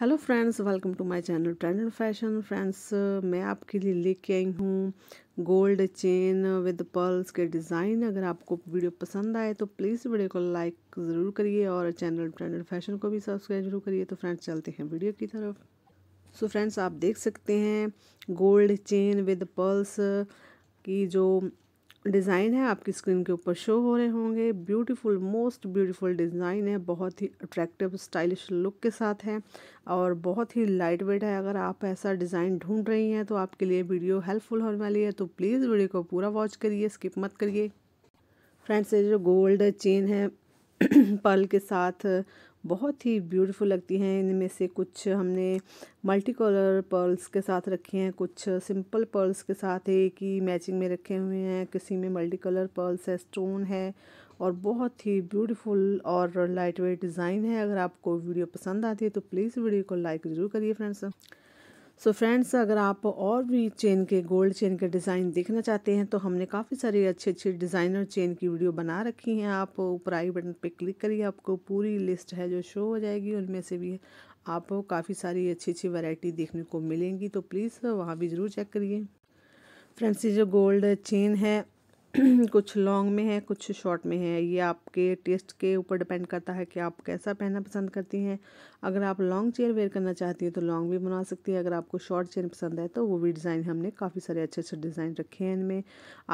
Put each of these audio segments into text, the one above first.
hello friends welcome to my channel trend and fashion friends मैं आपके लिए लेके आई हूँ गोल्ड चेन विद पर्ल्स के डिज़ाइन अगर आपको वीडियो पसंद आए तो प्लीज़ वीडियो को लाइक ज़रूर करिए और चैनल ट्रेंड एंड फैशन को भी सब्सक्राइब जरूर करिए तो फ्रेंड्स चलते हैं वीडियो की तरफ सो so फ्रेंड्स आप देख सकते हैं गोल्ड चेन विद पर्ल्स की जो डिज़ाइन है आपकी स्क्रीन के ऊपर शो हो रहे होंगे ब्यूटीफुल मोस्ट ब्यूटीफुल डिज़ाइन है बहुत ही अट्रैक्टिव स्टाइलिश लुक के साथ है और बहुत ही लाइट वेट है अगर आप ऐसा डिज़ाइन ढूंढ रही हैं तो आपके लिए वीडियो हेल्पफुल होने वाली है तो प्लीज़ वीडियो को पूरा वॉच करिए स्किप मत करिए फ्रेंड्स ये जो गोल्ड चेन है पर्ल के साथ बहुत ही ब्यूटीफुल लगती हैं इनमें से कुछ हमने मल्टी कलर पर्ल्स के साथ रखे हैं कुछ सिंपल पर्ल्स के साथ एक ही मैचिंग में रखे हुए हैं किसी में मल्टी कलर पर्ल्स है स्टोन है और बहुत ही ब्यूटीफुल और लाइट वेट डिज़ाइन है अगर आपको वीडियो पसंद आती है तो प्लीज़ वीडियो को लाइक ज़रूर करिए फ्रेंड्स सो so फ्रेंड्स अगर आप और भी चेन के गोल्ड चेन के डिज़ाइन देखना चाहते हैं तो हमने काफ़ी सारी अच्छे अच्छे डिज़ाइनर चेन की वीडियो बना रखी हैं आप ऊपर आई बटन पे क्लिक करिए आपको पूरी लिस्ट है जो शो हो जाएगी उनमें से भी आप काफ़ी सारी अच्छी अच्छी वैरायटी देखने को मिलेंगी तो प्लीज़ वहाँ भी ज़रूर चेक करिए फ्रेंड्स ये जो गोल्ड चेन है कुछ लॉन्ग में है कुछ शॉर्ट में है ये आपके टेस्ट के ऊपर डिपेंड करता है कि आप कैसा पहनना पसंद करती हैं अगर आप लॉन्ग चेयर वेयर करना चाहती हैं तो लॉन्ग भी बना सकती हैं अगर आपको शॉर्ट चेयर पसंद है तो वो भी डिज़ाइन हमने काफ़ी सारे अच्छे अच्छे डिज़ाइन रखे हैं इनमें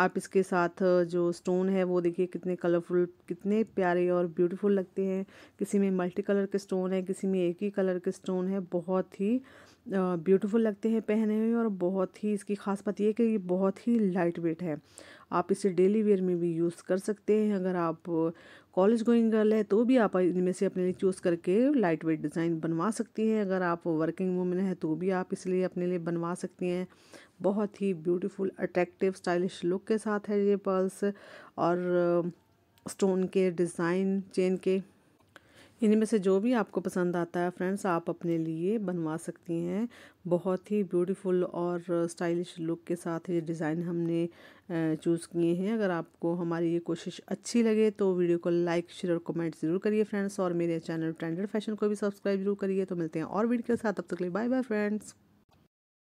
आप इसके साथ जो स्टोन है वो देखिए कितने कलरफुल कितने प्यारे और ब्यूटीफुल लगते हैं किसी में मल्टी कलर के स्टोन है किसी में एक ही कलर के स्टोन है बहुत ही ब्यूटीफुल लगते हैं पहने हुए और बहुत ही इसकी खास बात यह कि ये बहुत ही लाइट वेट है आप इस इसे डेली वेयर में भी यूज़ कर सकते हैं अगर आप कॉलेज गोइंग गर्ल है तो भी आप इनमें से अपने लिए चूज़ करके लाइट वेट डिज़ाइन बनवा सकती हैं अगर आप वर्किंग वूमेन है तो भी आप इसलिए अपने लिए बनवा सकती हैं बहुत ही ब्यूटीफुल अट्रैक्टिव स्टाइलिश लुक के साथ है ये पर्ल्स और स्टोन के डिज़ाइन चेन के इनमें से जो भी आपको पसंद आता है फ्रेंड्स आप अपने लिए बनवा सकती हैं बहुत ही ब्यूटीफुल और स्टाइलिश लुक के साथ ये डिज़ाइन हमने चूज़ किए हैं अगर आपको हमारी ये कोशिश अच्छी लगे तो वीडियो को लाइक शेयर और कमेंट ज़रूर करिए फ्रेंड्स और मेरे चैनल ट्रेंडेड फैशन को भी सब्सक्राइब जरूर करिए तो मिलते हैं और वीडियो के साथ अब तक तो लिए बाय बाय फ्रेंड्स